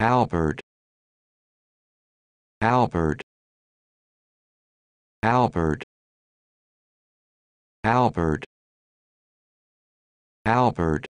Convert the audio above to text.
Albert Albert Albert Albert Albert